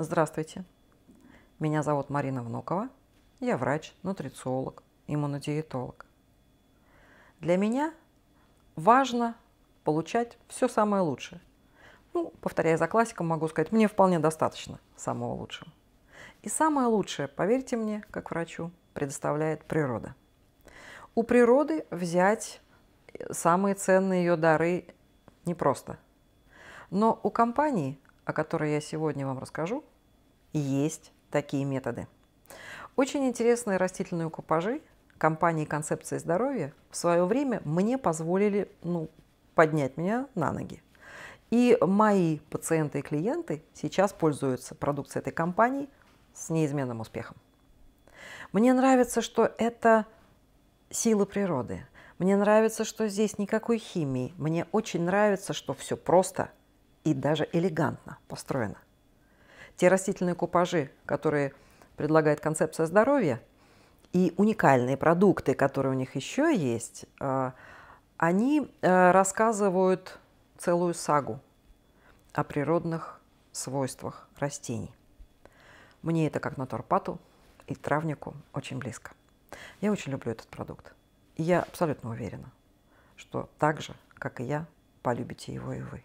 Здравствуйте. Меня зовут Марина Внукова. Я врач, нутрициолог, иммунодиетолог. Для меня важно получать все самое лучшее. Ну, повторяя за классиком, могу сказать, мне вполне достаточно самого лучшего. И самое лучшее, поверьте мне, как врачу, предоставляет природа. У природы взять э, самые ценные ее дары непросто. Но у компании – о которой я сегодня вам расскажу, есть такие методы. Очень интересные растительные купажи компании «Концепция здоровья» в свое время мне позволили ну, поднять меня на ноги. И мои пациенты и клиенты сейчас пользуются продукцией этой компании с неизменным успехом. Мне нравится, что это силы природы. Мне нравится, что здесь никакой химии. Мне очень нравится, что все просто, и даже элегантно построена. Те растительные купажи, которые предлагает концепция здоровья, и уникальные продукты, которые у них еще есть, э, они э, рассказывают целую сагу о природных свойствах растений. Мне это как натурпату и травнику очень близко. Я очень люблю этот продукт. И я абсолютно уверена, что так же, как и я, полюбите его и вы.